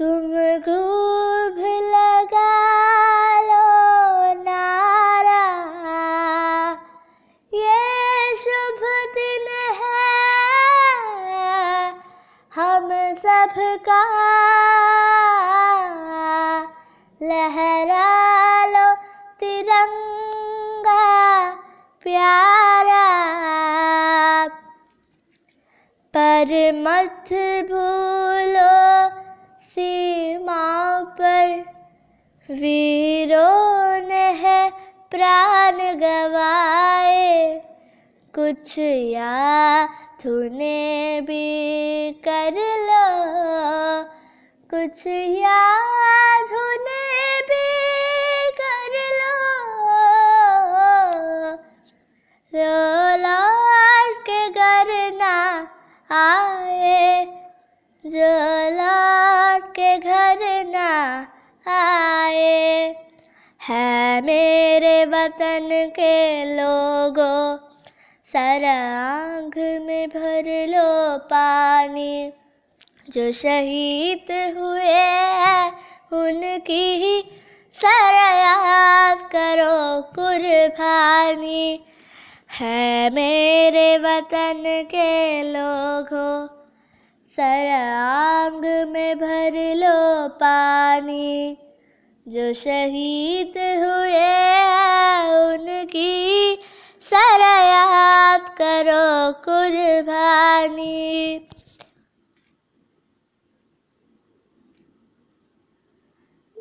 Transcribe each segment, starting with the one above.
तुम खूब लगा लो नारा ये शुभ दिन है हम सब का लहरा लो तिरंगा प्यारा पर मत भू वीरों ने है प्राण गवाए कुछ या तूने भी कर लो कुछ या तूने मेरे वतन के लोगो सर आँख में भर लो पानी जो शहीद हुए हैं उनकी ही सर याद करो कुर्बानी है मेरे वतन के लोगो सर आंग में भर लो पानी जो शहीद हुए उनकी सरयाद करो कुर्बानी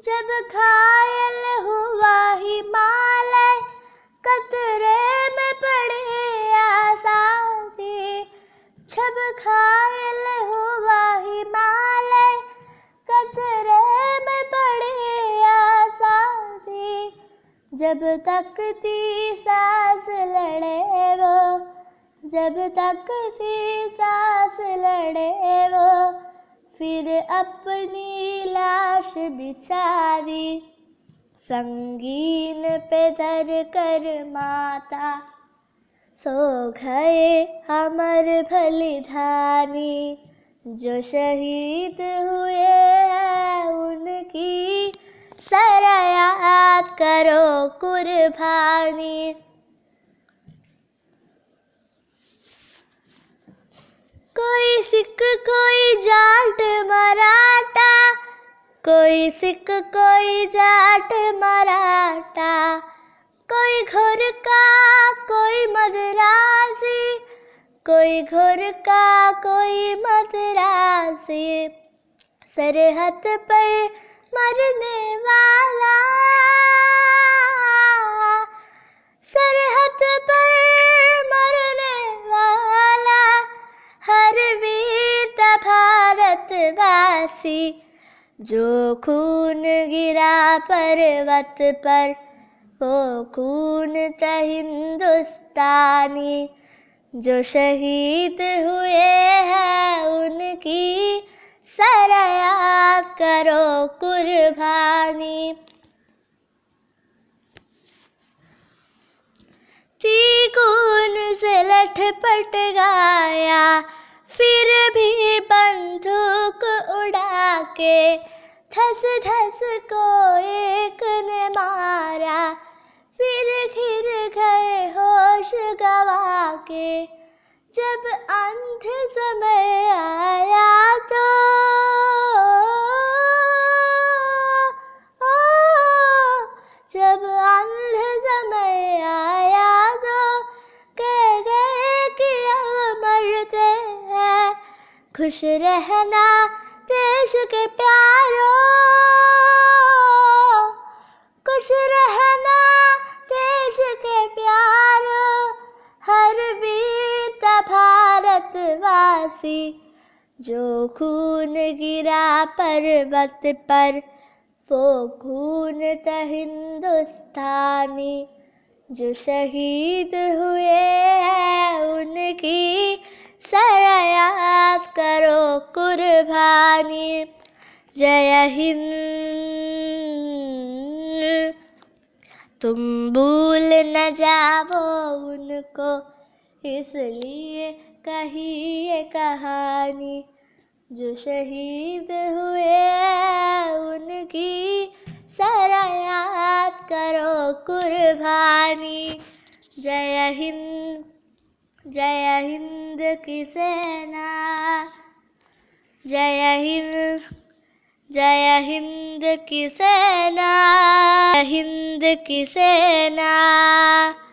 जब घायल जब तक थी सास लड़े वो जब तक थी सास लड़े वो फिर अपनी लाश बिछारी संगीन पे धर कर माता सो गए हमर बलिधानी जो शहीद हुए हैं उनकी स करो कुर्बानी कोई सिख कोई जाट मराठा कोई सिख कोई जाट मराठा कोई घोर का कोई मदरासी कोई घोर का कोई मदरासी सरहद पर मरने वाला सरहद पर मरने वाला हर वीर भारतवासी जो खून गिरा पर्वत पर वो खून त हिंदुस्तानी जो शहीद हुए हैं उनकी सरायाद करो कुर्बानी तिगुन से लठपट गाया फिर भी बंदूक उड़ा के धस धस को एक ने मारा फिर घिर गए होश गवा के जब अंत समय आया खुश रहना देश के प्यारो खुश रहना देश के प्यारो हर बीता भारतवासी जो खून गिरा पर्वत पर वो खून त हिंदुस्तानी जो शहीद हुए हैं उनकी सारा याद करो कुर्बानी जय हिंद तुम भूल न जाओ उनको इसलिए कही ये कहानी जो शहीद हुए उनकी सारा याद करो कुर्बानी जय हिंद जय हिंद की सेना जय हिंद जय हिंद की सेना हिंद की सेना